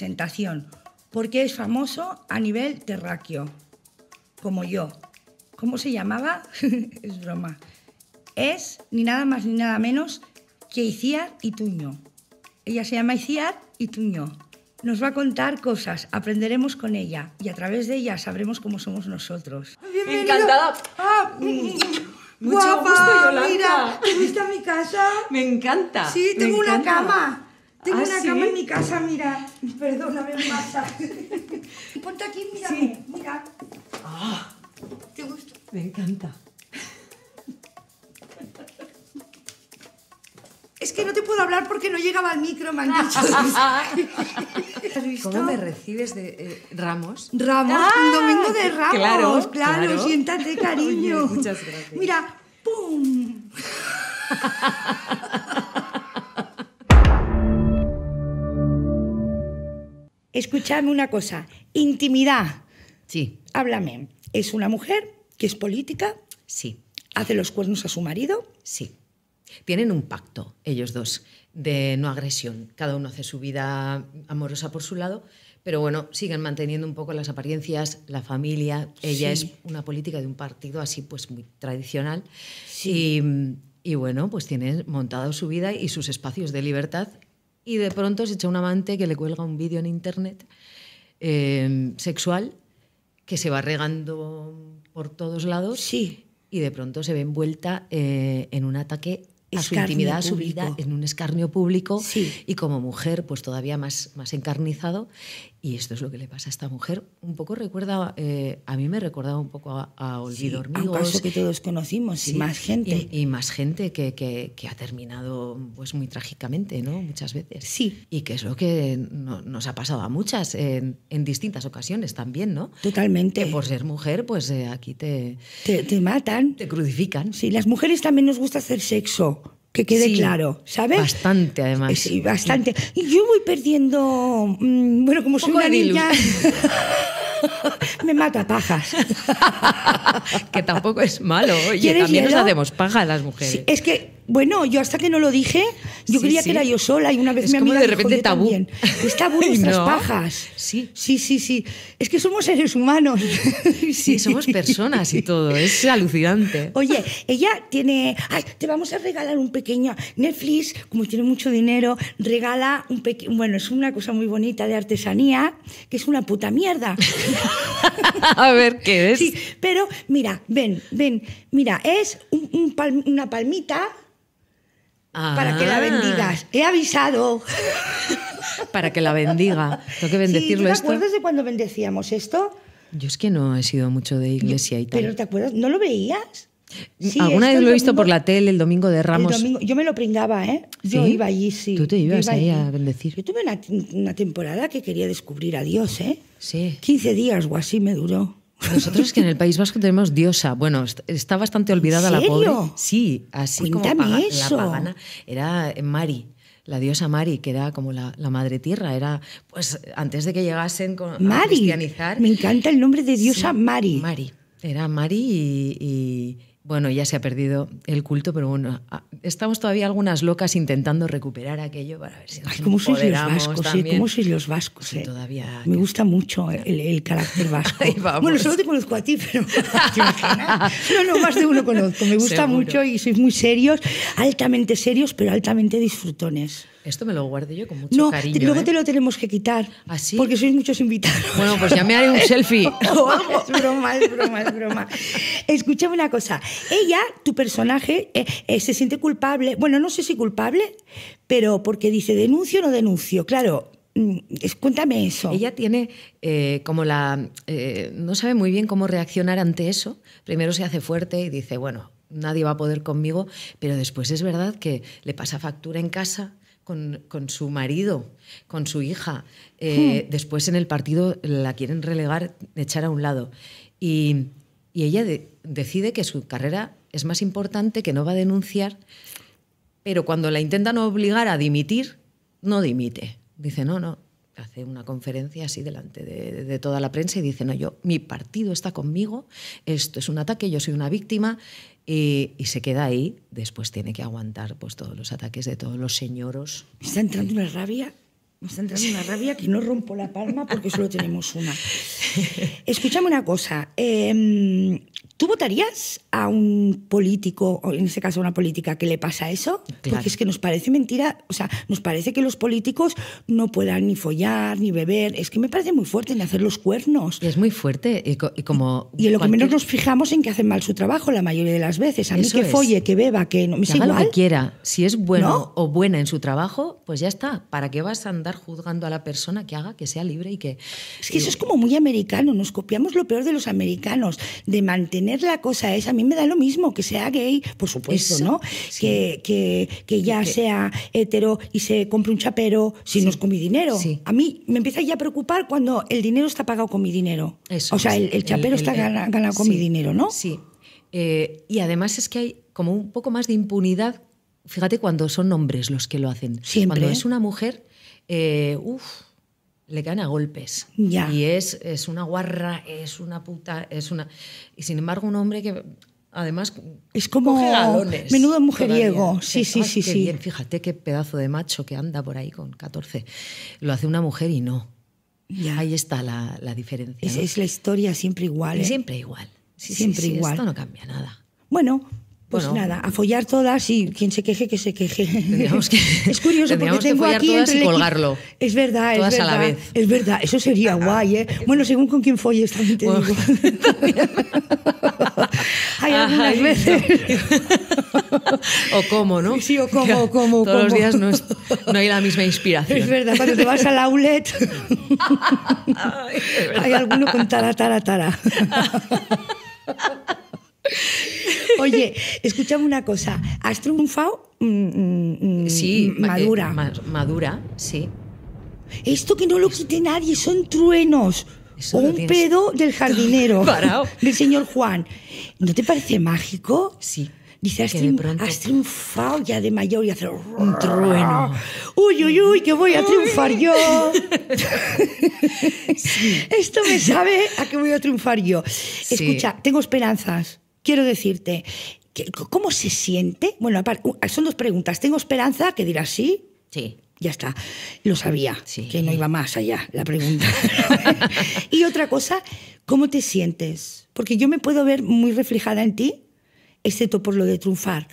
presentación, porque es famoso a nivel terráqueo, como yo. ¿Cómo se llamaba? es broma. Es ni nada más ni nada menos que Iciar Ituño. Ella se llama Iciar Ituño. Nos va a contar cosas, aprenderemos con ella y a través de ella sabremos cómo somos nosotros. Bienvenido. Encantada. Ah, mm, mm, mm. mucho gusto, Mira, ¿te viste mi casa? Me encanta. Sí, tengo una cama. Tengo una ¿Ah, cama en mi casa, mira. Perdóname, Marta. Ponte aquí, mira. Mira. Ah, ¿Te gusta? Me encanta. Es que no te puedo hablar porque no llegaba al micro, me ¿Cómo me recibes de eh, Ramos? Ramos, ah, un domingo de Ramos. Claro, claro, siéntate, cariño. muchas gracias. Mira, ¡pum! Escuchadme una cosa, intimidad. Sí. Háblame. Es una mujer que es política. Sí. Hace los cuernos a su marido. Sí. Tienen un pacto, ellos dos, de no agresión. Cada uno hace su vida amorosa por su lado, pero bueno, siguen manteniendo un poco las apariencias, la familia. Ella es una política de un partido así, pues muy tradicional. Sí. Y, bueno, pues tiene montado su vida y sus espacios de libertad y de pronto se echa un amante que le cuelga un vídeo en internet em, sexual que se va regando por todos lados. Sí. Y de pronto se ve envuelta eh, en un ataque a su intimidad, a su vida, en un escarnio público y como mujer, pues todavía más, más encarnizado. Y esto es lo que le pasa a esta mujer. Un poco recuerda, eh, a mí me recordaba un poco a, a Olvido sí, Un caso que todos conocimos, y más gente. Y, más gente que, ha terminado pues muy trágicamente, ¿no? Muchas veces. Sí. Y que es lo que nos ha pasado a muchas, en, distintas ocasiones también, ¿no? Totalmente. por ser mujer, pues eh, aquí te, te... matan. Te crucifican. Sí, las mujeres también nos gusta hacer sexo que quede claro, ¿sabes? Bastante, además. Sí, bastante. Y yo voy perdiendo, mm, bueno, como soy una niña... me mata pajas. que tampoco es malo. Oye, también nos hacemos paja las mujeres. es que, bueno, yo hasta que no lo dije, yo quería creía que era yo sola y una vez es como de repente está tabú. Es tabú nuestras pajas. Sí. Sí, sí, sí. Es que somos seres humanos. sí, somos personas y todo. Es alucinante. Oye, ella tiene. Ay, te vamos a regalar un pequeño. Netflix, como tiene mucho dinero, regala un pequeño. Bueno, es una cosa muy bonita de artesanía, que es una puta mierda. a ver qué es. Sí, pero mira, ven, ven, mira, es una palmita para que la ah. bendigas. He avisado. para que la bendiga. Tengo que bendecirlo ¿Te acuerdas de cuando bendecíamos esto? Yo es que no he sido mucho de iglesia y tal. Pero ¿te acuerdas? ¿No lo veías? Alguna vez lo he visto por la tele el domingo de Ramos. yo me lo pringaba, ¿eh? Yo iba allí, sí. Tú te ibas ahí a bendecir. Yo tuve una, temporada que quería descubrir a Dios, ¿eh? Sí. 15 días o así me duró. Nosotros que en el País Vasco tenemos diosa. Bueno, está bastante olvidada ¿En la pobre. Sí, así Cuéntame como eso. la Era eh, Mari la diosa Mari, que era como la, madre tierra, era pues antes de que llegasen con, Mari, a cristianizar. Me encanta el nombre de diosa Mari. Mari. Era Mari y bueno, ya se ha perdido el culto, pero bueno, ah, estamos todavía algunas locas intentando recuperar aquello para ver si nos Ay, ¿cómo sois los vascos, eh? ¿Cómo sois los vascos? Eh? Me gusta mucho el, carácter vasco. Bueno, solo te conozco a ti, pero No, no, más de uno conozco. Me gusta mucho y sois muy serios, altamente serios, pero altamente disfrutones. Esto me lo guardo yo con mucho no, cariño. luego ¿eh? te lo tenemos que quitar. ¿Así? ¿Ah, porque sois muchos invitados. Bueno, pues ya me haré un selfie. es broma, es broma, broma. Escúchame una cosa. Ella, tu personaje, eh, eh, se siente culpable. Bueno, no sé si culpable, pero porque dice denuncio o no denuncio. Claro, mm, cuéntame eso. Ella tiene como la... no sabe muy bien cómo reaccionar ante eso. Primero se hace fuerte y dice, bueno, nadie va a poder conmigo, pero después es verdad que le pasa factura en casa con, su marido, con su hija. Eh, hmm. Después en el partido la quieren relegar, echar a un lado. Y, y ella decide que su carrera es más importante, que no va a denunciar, pero cuando la intentan obligar a dimitir, no dimite. Dice, no, no, hace una conferencia así delante de, toda la prensa y dice, no, yo, mi partido está conmigo, esto es un ataque, yo soy una víctima y, se queda ahí, después tiene que aguantar pues, todos los ataques de todos los señoros. está entrando eh, una rabia me está entrando una rabia que no rompo la palma porque solo tenemos una. Escúchame una cosa. Em, ¿Tú votarías a un político, o en este caso a una política, que le pasa eso? Porque es que nos parece mentira, o sea, nos parece que los políticos no puedan ni follar, ni beber. Es que me parece muy fuerte en hacer los cuernos. es muy fuerte. Y, como y en lo que menos nos fijamos en que hacen mal su trabajo la mayoría de las veces. A mí que folle, que beba, que no me salga lo que quiera. Si es bueno o buena en su trabajo, pues ya está. ¿Para qué vas a andar? juzgando a la persona que haga, que sea libre y que... Es que eso es como muy americano, nos copiamos lo peor de los americanos, de mantener la cosa esa. A mí me da lo mismo que sea gay, por supuesto, ¿no? Que, que, que, ya sea hetero y se compre un chapero si no es con mi dinero. A mí me empieza ya a preocupar cuando el dinero está pagado con mi dinero. o sea, el, chapero está ganado, con mi dinero, ¿no? Sí. Eh, y además es que hay como un poco más de impunidad fíjate cuando son hombres los que lo hacen. Siempre. Cuando es una mujer, eh, le caen a golpes. Y es, es una guarra, es una puta, es una... Y sin embargo, un hombre que Además, es como menudo mujeriego. Sí, sí, sí, sí. Fíjate qué pedazo de macho que anda por ahí con 14. Lo hace una mujer y no. Ya. Ahí está la, diferencia. Es, la historia siempre igual. ¿eh? Siempre igual. siempre igual. Esto no cambia nada. Bueno, pues nada, a follar todas y quien se queje, que se queje. es curioso porque tengo que aquí todas y colgarlo. Es verdad, es verdad. Es verdad, eso sería guay, ¿eh? Bueno, según con quién folles también te digo. Hay algunas veces. o cómo, ¿no? Sí, o cómo, o cómo. Todos los días no, no, hay la misma inspiración. Es verdad, cuando te vas al outlet hay alguno con tara, tara, tara. Oye, escúchame una cosa. ¿Has triunfado? Mm, mm, sí, mm, eh, madura. madura, sí. Esto que no lo quite nadie, son truenos. un pedo del jardinero, del señor Juan. ¿No te parece mágico? Sí. Dice, has, triunfado ya de mayor y hacer un trueno. Uy, uy, uy, que voy a triunfar yo. Esto me sabe a que voy a triunfar yo. Escucha, tengo esperanzas. Quiero decirte, ¿cómo se siente? Bueno, son dos preguntas. ¿Tengo esperanza? Que dirás sí. Sí. Ya está. Lo sabía, que no iba más allá la pregunta. y otra cosa, ¿cómo te sientes? Porque yo me puedo ver muy reflejada en ti, excepto por lo de triunfar.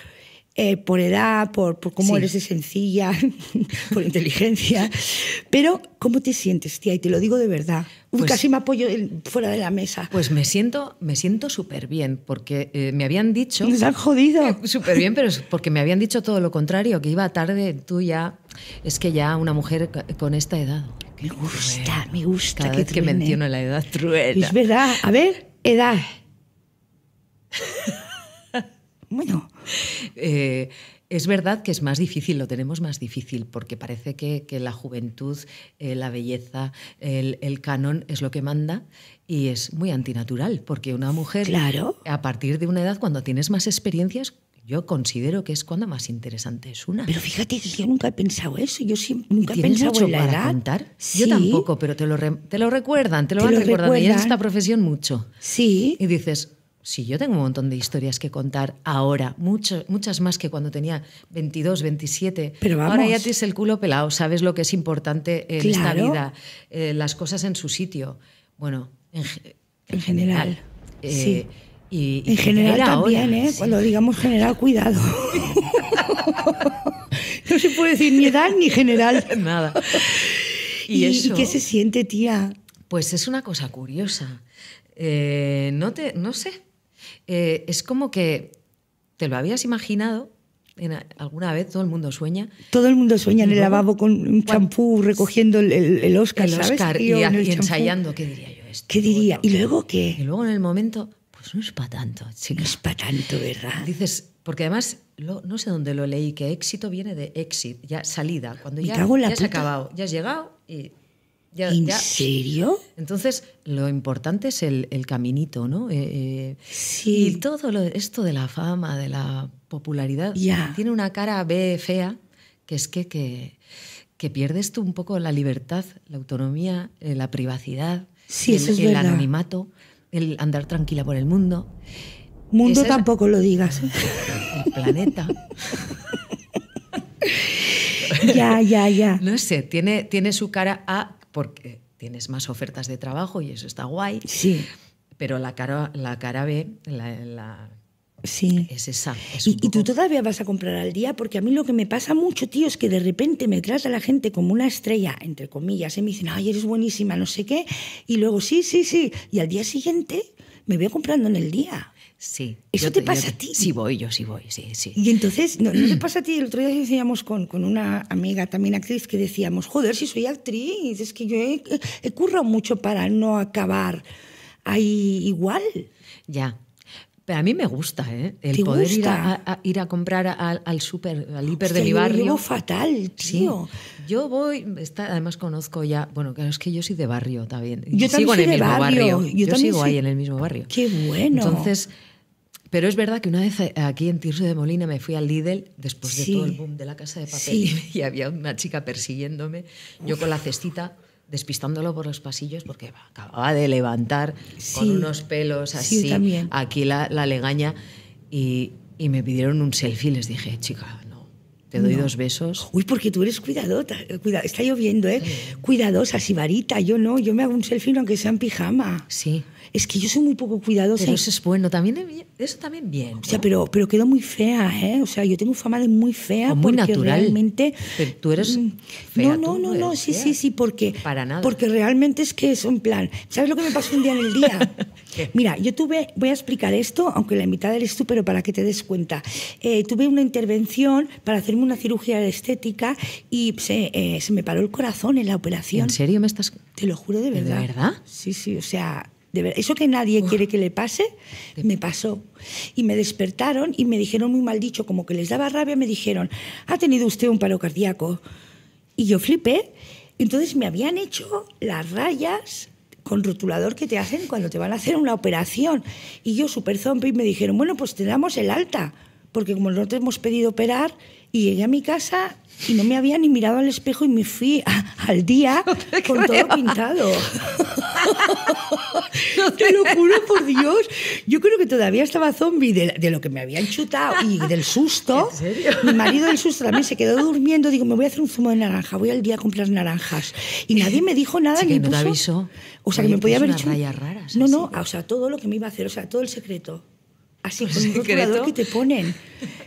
Eh, por edad, por, por cómo eres de sencilla, por inteligencia. Pero, ¿cómo te sientes, tía? Y te lo digo de verdad. Pues casi me apoyo fuera de la mesa. Pues me siento me siento súper bien, porque eh, me habían dicho... Nos han jodido. Eh, súper bien, pero es porque me habían dicho todo lo contrario, que iba tarde, tú ya... Es que ya una mujer con esta edad... Me gusta, me gusta. Cada que vez menciono la edad truena. Es verdad. A ver, edad. bueno... Eh, es verdad que es más difícil, lo tenemos más difícil, porque parece que, la juventud, eh, la belleza, el, canon es lo que manda y es muy antinatural, porque una mujer, a partir de una edad, cuando tienes más experiencias, yo considero que es cuando más interesante es una. Pero fíjate yo nunca he pensado eso. Yo nunca he pensado mucho en para Yo tampoco, pero te lo, recuerdan, te lo van recordando. esta profesión mucho. Sí. Y dices, Sí, yo tengo un montón de historias que contar ahora, muchas más que cuando tenía 22, 27. Pero Ahora ya tienes el culo pelado, sabes lo que es importante eh, en esta vida, eh, las cosas en su sitio. Bueno, en, general. Eh, sí. Y, en general también, ¿eh? Cuando digamos general, cuidado. no se puede decir ni edad ni general. Nada. ¿Y, qué se siente, tía? Pues es una cosa curiosa. no, te, no sé, eh, es como que te lo habías imaginado. En alguna vez todo el mundo sueña. Todo el mundo sueña en el lavabo con un champú recogiendo el, el, Oscar, y, ensayando, ¿qué diría yo? Esto, ¿Qué diría? ¿Y luego qué? Y luego en el momento, pues no es para tanto, chicos. No es para tanto, ¿verdad? Dices, porque además, no sé dónde lo leí, que éxito viene de éxito ya salida. Cuando ya has acabado, ya has llegado y ¿En serio? Entonces, lo importante es el, caminito, ¿no? Eh, eh, sí. Y todo esto de la fama, de la popularidad, tiene una cara B fea, que es que, pierdes tú un poco la libertad, la autonomía, eh, la privacidad, el, el anonimato, el andar tranquila por el mundo. Mundo tampoco lo digas. El planeta. ya, ya, ya. No sé, tiene, tiene su cara A porque tienes más ofertas de trabajo y eso está guay. Sí. Pero la cara, B, Sí. Es esa. y, tú todavía vas a comprar al día, porque a mí lo que me pasa mucho, tío, es que de repente me trata la gente como una estrella, entre comillas, y ¿eh? me dicen, ay, eres buenísima, no sé qué, y luego sí, sí, sí, y al día siguiente me veo comprando en el día. Sí. ¿Eso te, pasa a ti? Sí voy, yo sí voy, sí, sí. Y entonces, ¿no, te pasa a ti? El otro día decíamos con, con, una amiga también actriz que decíamos, joder, si soy actriz, es que yo he, he currado mucho para no acabar ahí igual. Ya, pero a mí me gusta, ¿eh? El poder ir a, comprar al, al al hiper de mi barrio. Yo fatal, tío. Sí. Yo voy, además conozco ya, bueno, es que yo soy de barrio también. Yo, sigo en el barrio. Yo, sigo ahí en el mismo barrio. Qué bueno. Entonces, pero es verdad que una vez eh, aquí en Tirso de Molina me fui al Lidl después de todo el boom de la casa de papel y había una chica persiguiéndome, yo con la cestita despistándolo por los pasillos porque acababa de levantar con unos pelos así aquí la, legaña y, me pidieron un selfie. Les dije, chica, no, te doy dos besos. Uy, porque tú eres cuidadota, está lloviendo, ¿eh? cuidadosa Cuidadosa, sibarita, yo no, yo me hago un selfie aunque sea en pijama. Sí es que yo soy muy poco cuidadosa. Pero eso es bueno, también eso también bien. O sea, pero, pero quedo muy fea, ¿eh? O sea, yo tengo fama de muy fea. muy porque Realmente, tú eres mm. fea. No, no, no, no, sí, sí, sí, porque. Para nada. Porque realmente es que es un plan. ¿Sabes lo que me pasó un día en el día? Mira, yo tuve, voy a explicar esto, aunque la invitada eres tú, pero para que te des cuenta. Eh, tuve una intervención para hacerme una cirugía de estética y se, eh, se me paró el corazón en la operación. ¿En serio me estás.? Te lo juro de verdad. ¿De verdad? Sí, sí, o sea, eso que nadie quiere que le pase, me pasó. Y me despertaron y me dijeron muy mal dicho, como que les daba rabia, me dijeron, ha tenido usted un paro cardíaco. Y yo flipé. Entonces me habían hecho las rayas con rotulador que te hacen cuando te van a hacer una operación. Y yo, super zombie, me dijeron, bueno, pues te damos el alta, porque como no te hemos pedido operar, y llegué a mi casa y no me había ni mirado al espejo y me fui al día con todo pintado. te lo juro por Dios. Yo creo que todavía estaba zombie de, lo que me habían chutado y del susto. Mi marido del susto también se quedó durmiendo. Digo, me voy a hacer un zumo de naranja, voy al día a comprar naranjas. Y nadie me dijo nada. ni puso, O sea, que me podía haber dicho... Raras, no, no, o sea, todo lo que me iba a hacer, o sea, todo el secreto así con un secreto que te ponen.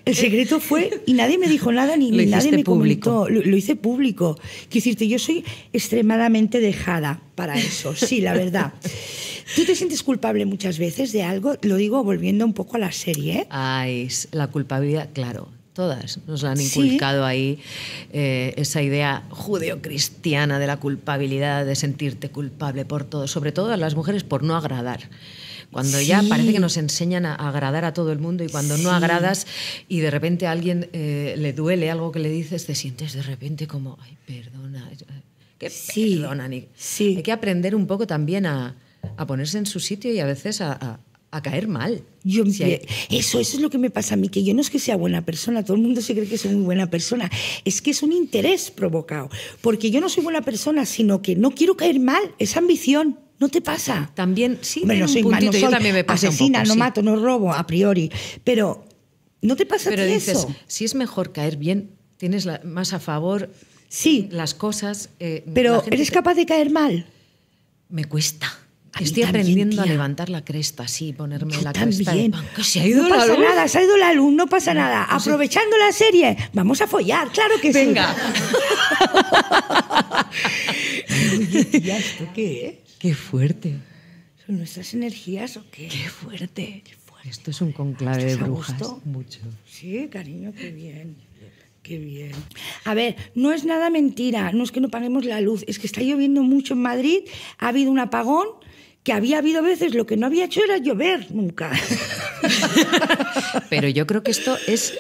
El secreto fue y nadie me dijo nada ni, nadie me publicó. Lo, lo, hice público. Quiero decirte, yo soy extremadamente dejada para eso, sí, la verdad. ¿Tú te sientes culpable muchas veces de algo? Lo digo volviendo un poco a la serie. ¿eh? Ay, la culpabilidad, claro. Todas nos han inculcado ahí eh, esa idea judeocristiana de la culpabilidad, de sentirte culpable por todo, sobre todo a las mujeres por no agradar cuando ya parece que nos enseñan a agradar a todo el mundo y cuando no agradas y de repente a alguien eh, le duele algo que le dices, te sientes de repente como, ay, perdona, que sí. Hay que aprender un poco también a, a ponerse en su sitio y a veces a, caer mal. Yo, Eso, eso es lo que me pasa a mí, que yo no es que sea buena persona, todo el mundo se cree que soy muy buena persona, es que es un interés provocado, porque yo no soy buena persona, sino que no quiero caer mal, es ambición. ¿No te pasa? También, sí, no un yo también me pasa un poco, no mato, no robo a priori, pero ¿no te pasa eso? Si es mejor caer bien, tienes más a favor sí. las cosas. Eh, pero ¿eres capaz de caer mal? Me cuesta. Estoy aprendiendo a levantar la cresta, sí, ponerme la cresta. se ha ido no pasa nada, se ha ido la luz, no pasa nada. Aprovechando la serie, vamos a follar, claro que sí. Venga. qué Qué fuerte. ¿Son nuestras energías o qué? Qué fuerte. Esto es un conclave de brujas. Gusto? Mucho. Sí, cariño, qué bien. Qué bien. A ver, no es nada mentira, no es que no paguemos la luz, es que está lloviendo mucho en Madrid, ha habido un apagón, que había habido veces lo que no había hecho era llover nunca. Pero yo creo que esto es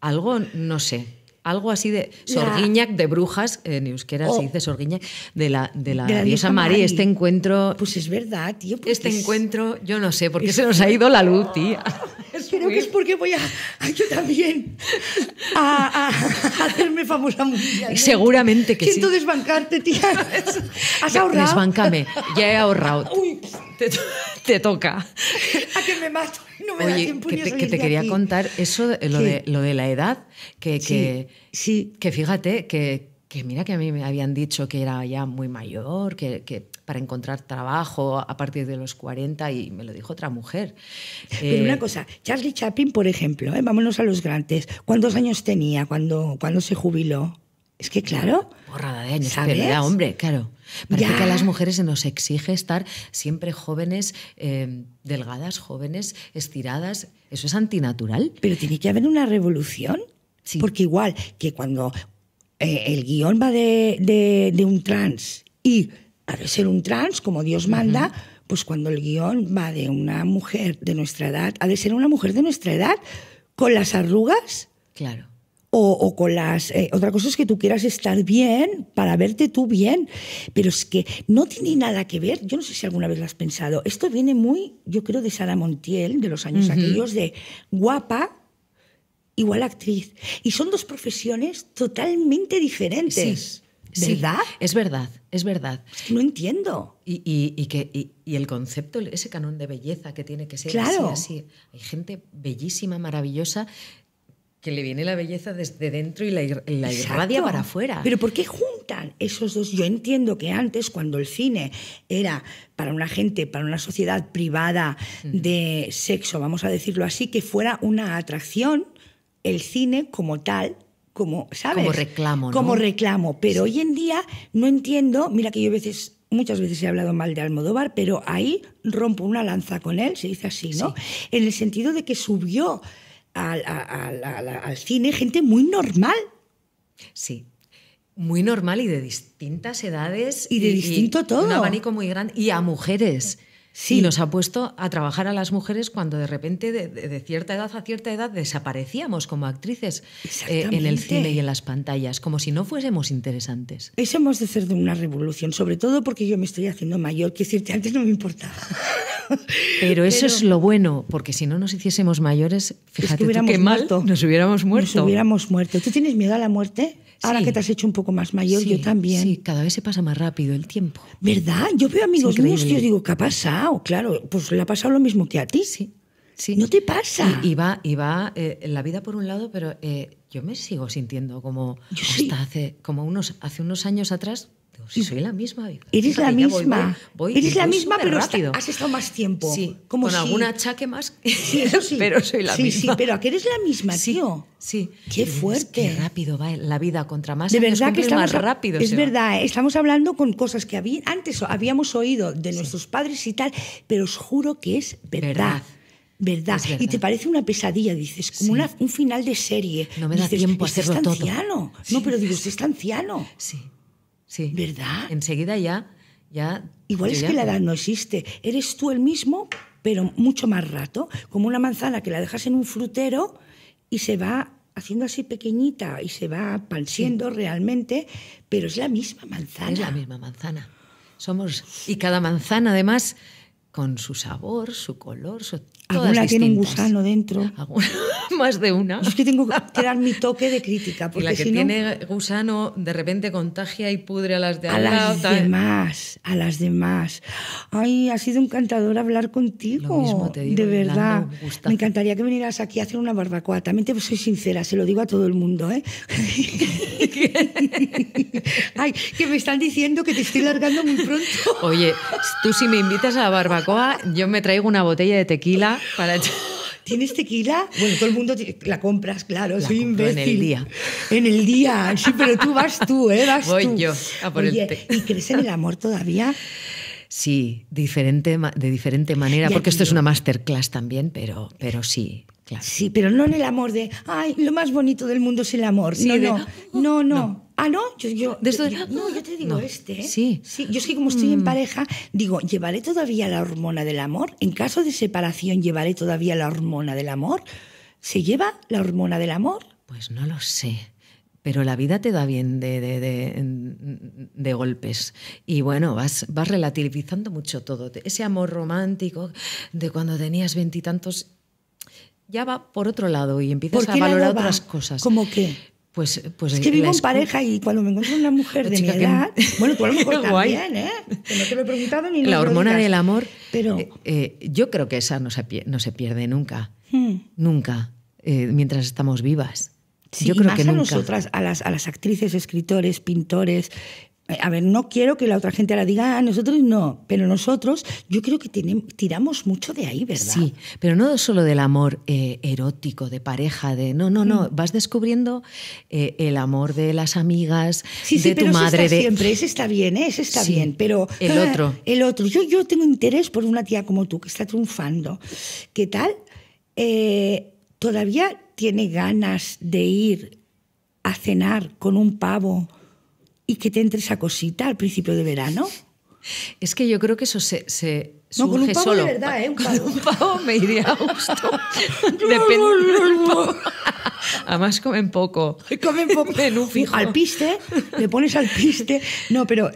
algo, no sé, algo así de sorguiñac de brujas, en euskera se oh. dice sorguiñac, de la, de la, diosa Mari, este encuentro... Pues es verdad, tío. Este encuentro, yo no sé, porque se nos ha ido la luz, tía. Espero que es porque voy a, yo también a, hacerme famosa mundial. Seguramente que Siento sí. Siento desbancarte, tía. ¿Has pues, ahorrado? Desbancame, ya he ahorrado. Uy. Te, toca. A que me mato, no me da tiempo que te, que te quería contar eso, lo de, lo de la edad, que, que, sí. que fíjate que que mira que a mí me habían dicho que era ya muy mayor, que, que para encontrar trabajo a partir de los 40 y me lo dijo otra mujer. Pero una eh, cosa, Charlie Chaplin, por ejemplo, ¿eh? vámonos a los grandes, ¿cuántos años tenía cuando, cuando se jubiló? Es que claro. Borrada de años, hombre, claro. Parece que a las mujeres se nos exige estar siempre jóvenes, eh, delgadas, jóvenes, estiradas. Eso es antinatural. Pero tiene que haber una revolución. Porque igual que cuando eh, el guión va de, un trans y ha de ser un trans, como Dios manda, pues cuando el guión va de una mujer de nuestra edad, ha de ser una mujer de nuestra edad, con las arrugas. Claro. O, con las... Eh, otra cosa es que tú quieras estar bien para verte tú bien, pero es que no tiene nada que ver, yo no sé si alguna vez lo has pensado, esto viene muy, yo creo, de Sara Montiel, de los años aquellos, de guapa, igual actriz. Y son dos profesiones totalmente diferentes. Sí, ¿Verdad? es verdad, es verdad. no entiendo. Y, y, y que, y, el concepto, ese canon de belleza que tiene que ser claro. así, Hay gente bellísima, maravillosa, que le viene la belleza desde dentro y la, la irradia para afuera. Pero ¿por qué juntan esos dos? Yo entiendo que antes, cuando el cine era para una gente, para una sociedad privada de sexo, vamos a decirlo así, que fuera una atracción el cine como tal, como, ¿sabes? Como reclamo. Como reclamo. Pero hoy en día no entiendo, mira que yo a veces muchas veces he hablado mal de Almodóvar, pero ahí rompo una lanza con él, se dice así, ¿no? En el sentido de que subió al, cine gente muy normal. Sí. Muy normal y de distintas edades. Y de distinto todo. Un abanico muy grande. Y a mujeres. Y nos ha puesto a trabajar a las mujeres cuando de repente de, cierta edad a cierta edad desaparecíamos como actrices eh, en el cine y en las pantallas, como si no fuésemos interesantes. Eso hemos de ser de una revolución, sobre todo porque yo me estoy haciendo mayor, que decirte, antes no me importaba. Pero eso es lo bueno, porque si no nos hiciésemos mayores, fíjate que, mal nos hubiéramos muerto. Nos hubiéramos muerto. ¿Tú tienes miedo a la muerte? Ahora que te has hecho un poco más mayor, yo también. Sí, cada vez se pasa más rápido el tiempo. ¿Verdad? Yo veo amigos míos y yo digo, ¿qué ha pasado? Claro, pues le ha pasado lo mismo que a ti. Sí. No te pasa. Y, va, eh, la vida por un lado, pero eh, yo me sigo sintiendo como, hasta hace, como unos, hace unos años atrás soy la misma. Eres la misma. Eres la misma, pero has estado más tiempo. con algún achaque más. pero soy la misma. Sí, sí, pero aquí eres la misma, tío. Sí. Qué fuerte. Qué rápido va la vida contra más. De verdad que es más rápido. Es verdad, eh, estamos hablando con cosas que había, antes habíamos oído de nuestros padres y tal, pero os juro que es verdad. verdad. Y te parece una pesadilla, dices, como un final de serie. No me da tiempo a este hacerlo anciano. No, pero digo, está anciano. Sí. Sí. ¿Verdad? Enseguida ya. ya Igual es que la edad no existe. Eres tú el mismo, pero mucho más rato. Como una manzana que la dejas en un frutero y se va haciendo así pequeñita y se va palsiendo realmente, pero es la misma manzana. Es la misma manzana. Somos. Y cada manzana, además con su sabor, su color, su, Alguna tiene un gusano dentro. Más de una. Es que tengo que dar mi toque de crítica. Porque y la que si tiene gusano de repente contagia y pudre a las de A las demás, a las demás. Ay, ha sido encantador hablar contigo. Lo mismo te digo, de verdad. Me encantaría que vinieras aquí a hacer una barbacoa. También te soy sincera, se lo digo a todo el mundo. ¿eh? Ay, que me están diciendo que te estoy largando muy pronto. Oye, tú si me invitas a la barbacoa yo me traigo una botella de tequila para ¿Tienes tequila? Bueno, todo el mundo la compras, claro, soy imbécil. En el día. En el día, sí, pero tú vas tú, ¿eh? Vas Voy yo ¿Y crees en el amor todavía? Sí, diferente, de diferente manera, porque esto es una masterclass también, pero, pero sí. Sí, pero no en el amor de, ay, lo más bonito del mundo es el amor. Ah, no, no, no, Ah, no, yo, no, yo te digo este. ¿eh? Sí. sí. Yo es que como estoy en mm. pareja, digo, ¿llevaré todavía la hormona del amor? En caso de separación, ¿llevaré todavía la hormona del amor? ¿Se lleva la hormona del amor? Pues no lo sé pero la vida te da bien de, golpes. Y bueno, vas, vas relativizando mucho todo. Ese amor romántico de cuando tenías veintitantos ya va por otro lado y empiezas a valorar otras cosas. ¿Cómo qué? Pues, pues es que vivo en pareja y cuando me encuentro una mujer de mi edad, bueno, tú a lo mejor también, ¿eh? Que no te lo he preguntado ni La hormona del amor, pero eh, eh, yo creo que esa no se, pierde nunca, hmm. nunca, eh, mientras estamos vivas. yo creo que nunca. nosotras, a las actrices, escritores, pintores, eh, a ver, no quiero que la otra gente la diga, a ah, nosotros no, pero nosotros yo creo que tiramos mucho de ahí, ¿verdad? Sí, pero no solo del amor eh, erótico, de pareja, de no, no, no, mm. vas descubriendo eh, el amor de las amigas, de tu madre. Está de... Siempre, ese está bien, ese está bien, pero... El ah, otro. el otro. Yo, yo tengo interés por una tía como tú, que está triunfando. ¿Qué tal? todavía tiene ganas de ir a cenar con un pavo y que te entre esa cosita al principio de verano. Es que yo creo que eso se, se no, con un pavo de verdad, ¿eh? Un un pavo me iría Además comen poco. Comen poco. Menú fijo. Al piste, le pones al piste. No, pero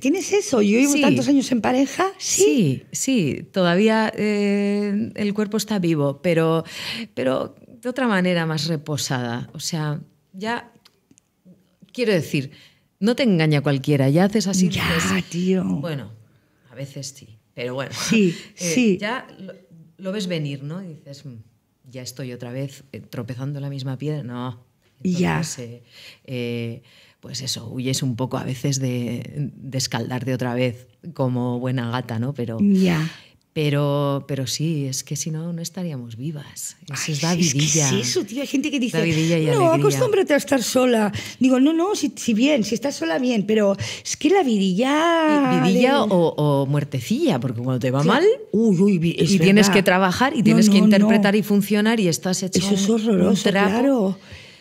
¿tienes eso? Yo llevo tantos años en pareja. Sí, sí, sí. todavía eh, el cuerpo está vivo, pero, pero de otra manera más reposada. O sea, ya quiero decir, no te engaña cualquiera, ya haces así. Ya, tío. Bueno, a veces sí, pero bueno. Sí, eh, sí. Ya lo, ves venir, ¿no? Y dices, mm, ya estoy otra vez eh, tropezando la misma piedra. No. ya. Eh, pues eso, huyes un poco a veces de, de otra vez como buena gata, ¿no? Pero. Ya. Pero, pero sí, es que si no, no estaríamos vivas. Eso es la vidilla. Es, que sí, eso, tío. Hay gente que dice, no, acostúmbrate a estar sola. Digo, no, no, si, si, bien, si estás sola, bien. Pero es que la vidilla... Vidilla o, muertecilla, porque cuando te va mal uy, uy, y tienes que trabajar y tienes que interpretar y funcionar y estás hecho Eso es horroroso, un claro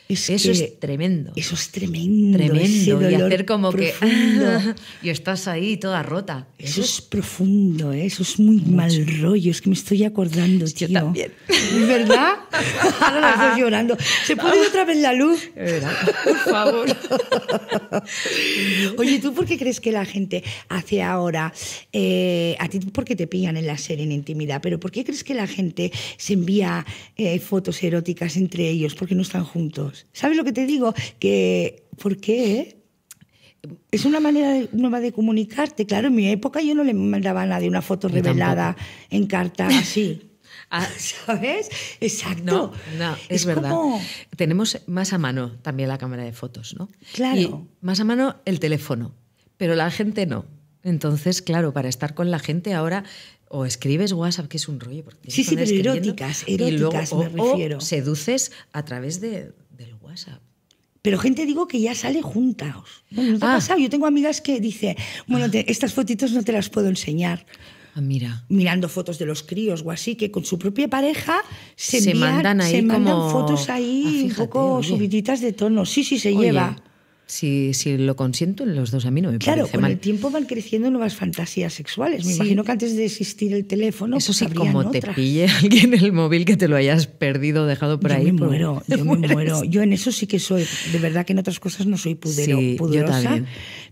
eso es tremendo. Eso es tremendo. Tremendo. Y hacer como ah, profundo. que. y estás ahí toda rota. Eso, es, profundo, ¿eh? eso es muy mal rollo. Es que me estoy acordando, tío. Yo también. verdad? Ahora llorando. ¿Se puede otra vez la luz? Por favor. Oye, ¿tú por qué crees que la gente hace ahora. Eh, a ti, porque te pillan en la serie en intimidad, pero ¿por qué crees que la gente se envía eh, fotos eróticas entre ellos porque no están juntos? ¿Sabes lo que te digo? Que, ¿por qué? Eh? Es una manera nueva de comunicarte. Claro, en mi época yo no le mandaba a nadie una foto revelada en carta así. Ah. ¿Sabes? Exacto. No, es, verdad. Tenemos más a mano también la cámara de fotos, ¿no? Claro. más a mano el teléfono, pero la gente no. Entonces, claro, para estar con la gente ahora o escribes WhatsApp, que es un rollo. sí, sí, pero eróticas, eróticas, me refiero. seduces a través de, pero gente digo que ya sale juntas. Ah. Yo tengo amigas que dicen, bueno, estas fotitos no te las puedo enseñar. Ah, mira. Mirando fotos de los críos o así, que con su propia pareja se, mandan ahí se fotos ahí ah, un poco subiditas de tono. Sí, sí, se lleva. Si, si lo en los dos, a mí no me claro, con el tiempo van creciendo nuevas fantasías sexuales. Me imagino que antes de existir el teléfono. Eso pues sí, como te pille alguien el móvil que te lo hayas perdido, o dejado por ahí. Pues yo Me muero, yo me muero. Yo en eso sí que soy. De verdad que en otras cosas no soy pudero,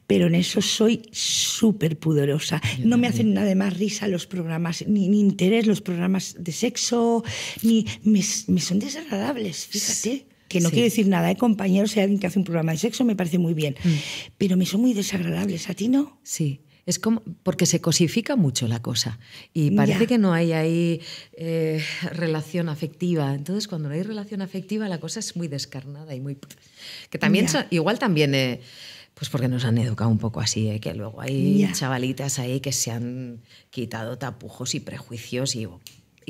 Pero en eso soy súper pudorosa. no me hacen nada más risa los programas, ni, interés los programas de sexo, ni. me son desagradables, fíjate que no quiere decir nada. de ¿eh? compañeros, si alguien que hace un programa de sexo, me parece muy bien. Mm. Pero me son muy desagradables, ¿a ti no? Sí. Es como, porque se cosifica mucho la cosa y parece que no hay ahí eh, relación afectiva. Entonces, cuando no hay relación afectiva, la cosa es muy descarnada y muy... Que también, igual también... Eh, pues porque nos han educado un poco así, que luego hay chavalitas ahí que se han quitado tapujos y prejuicios y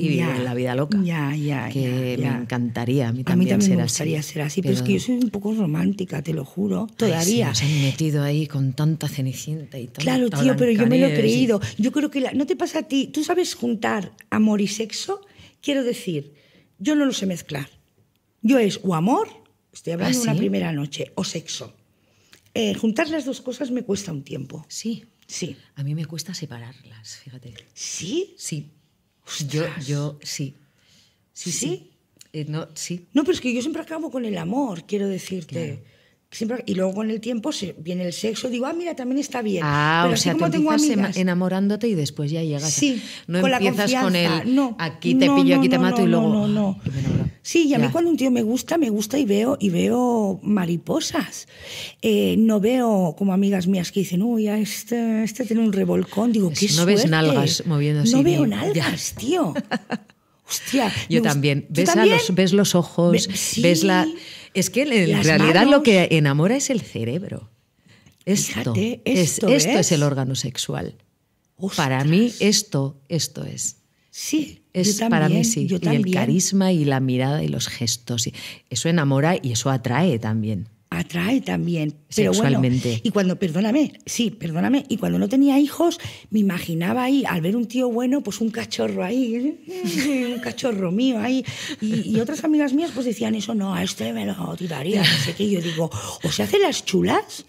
y vivir la vida loca. Ya, ya, ya. que me encantaría a mí también, a mí me gustaría ser así, pero, es que yo soy un poco romántica, te lo juro. Todavía. Ay, sí, nos han metido ahí con tanta cenicienta y tal. Claro, tío, pero yo me lo he creído. Yo creo que no te pasa a ti. Tú sabes juntar amor y sexo. Quiero decir, yo no lo sé mezclar. Yo es o amor, estoy hablando ¿Ah, de una primera noche, o sexo. Eh, juntar las dos cosas me cuesta un tiempo. Sí. Sí. A mí me cuesta separarlas, fíjate. ¿Sí? Sí. Yo, yo, sí. Sí, sí. Eh, no, sí. No, pero es que yo siempre acabo con el amor, quiero decirte. Siempre, y luego con el tiempo viene el sexo, digo, ah, mira, también está bien. Ah, o sea, como tú enamorándote y después ya llegas. Sí, no empiezas con el no, aquí te pillo, aquí te mato y luego. No, no, no. Sí, y a mí cuando un tío me gusta, me gusta y veo, y veo mariposas. Eh, no veo como amigas mías que dicen, uy, este, este tiene un revolcón. Digo, qué No ves nalgas moviéndose. No veo nalgas, tío. Hostia. Yo también. Ves, los, ves los ojos, ves la. Es que en realidad lo que enamora es el cerebro. Esto, esto, es, el órgano sexual. Para mí, esto, esto es. Sí, es para mí sí. y el carisma y la mirada y los gestos. Eso enamora y eso atrae también. Atrae también, pero sexualmente. y cuando, perdóname, sí, perdóname, y cuando no tenía hijos, me imaginaba ahí, al ver un tío bueno, pues un cachorro ahí, un cachorro mío ahí. Y, otras amigas mías pues decían, eso no, a este me lo tiraría, no sé qué. Y yo digo, o se hace las chulas,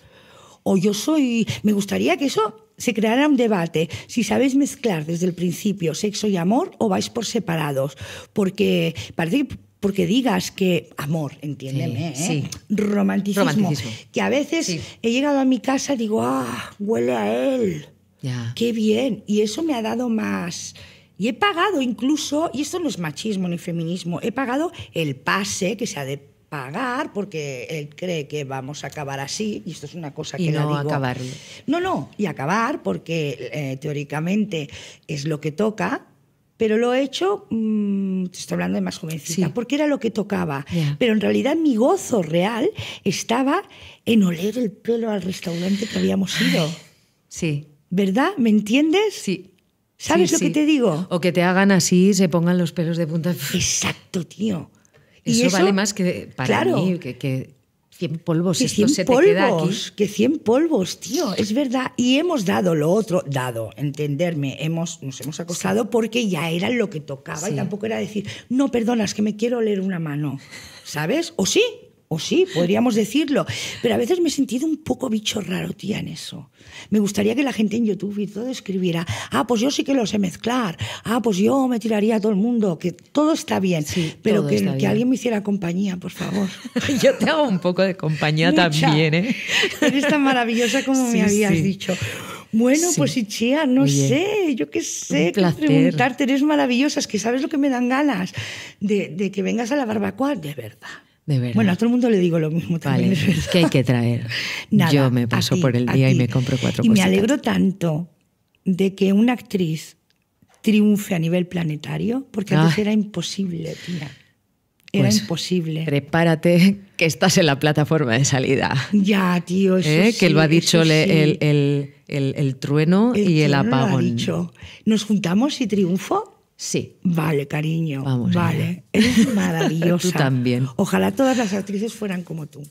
o yo soy... Me gustaría que eso se creara un debate si sabéis mezclar desde el principio sexo y amor o vais por separados, porque porque digas que amor, entiéndeme, ¿eh? Romanticismo, que a veces he llegado a mi casa y digo, ah, huele a él, qué bien, y eso me ha dado más. Y he pagado incluso, y esto no es machismo ni feminismo, he pagado el pase que se ha de pagar porque él cree que vamos a acabar así y esto es una cosa que no digo. acabar no no y acabar porque eh, teóricamente es lo que toca pero lo he hecho mm, estoy hablando de más jovencita porque era lo que tocaba pero en realidad mi gozo real estaba en oler el pelo al restaurante que habíamos ido sí verdad me entiendes sí ¿Sabes lo que te digo? O que te hagan así, se pongan los pelos de punta. Exacto, tío. Eso, eso vale más que para mí, que, que 100 polvos, que polvos, Que 100 polvos, tío, es verdad. Y hemos dado lo otro, dado, entenderme, hemos, nos hemos acostado porque ya era lo que tocaba y tampoco era decir, no, perdonas, que me quiero leer una mano, ¿sabes? O sí, o sí, podríamos decirlo. Pero a veces me he sentido un poco bicho raro, tía, en eso. Me gustaría que la gente en YouTube y todo escribiera, ah, pues yo sí que lo sé mezclar, ah, pues yo me tiraría a todo el mundo, que todo está bien, pero que, alguien me hiciera compañía, por favor. yo te hago un poco de compañía también, ¿eh? Eres tan maravillosa como me habías dicho. Bueno, pues y chía, no sé, yo qué sé, qué preguntarte, eres maravillosa, es que sabes lo que me dan ganas de, de que vengas a la barbacoa, de verdad. Bueno, a todo el mundo le digo lo mismo también. Vale, es que hay que traer. Yo me paso por el día y me compro cuatro Y me alegro tanto de que una actriz triunfe a nivel planetario, porque antes ah. era imposible, tía. Era pues imposible. Prepárate que estás en la plataforma de salida. Ya, tío. ¿Eh? que lo ha dicho el, trueno y el apagón. Lo ha dicho. Nos juntamos y triunfo Sí. Vale, cariño. Vamos vale. Eres maravillosa. tú también. Ojalá todas las actrices fueran como tú.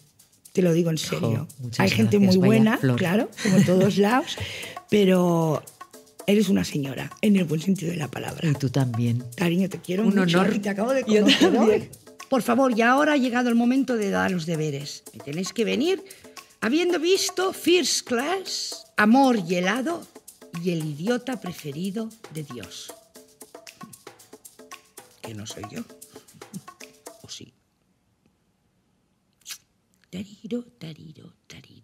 Te lo digo en serio. Hay gente muy buena, claro, como todos lados, pero eres una señora, en el buen sentido de la palabra. Y tú también. Cariño, te quiero un honor. te acabo de conocer. Por favor, ya ahora ha llegado el momento de dar los deberes. Me tenéis que venir habiendo visto First Class, Amor y helado y el idiota preferido de Dios que no soy yo. ¿O sí? Tariro, tariro, tariro.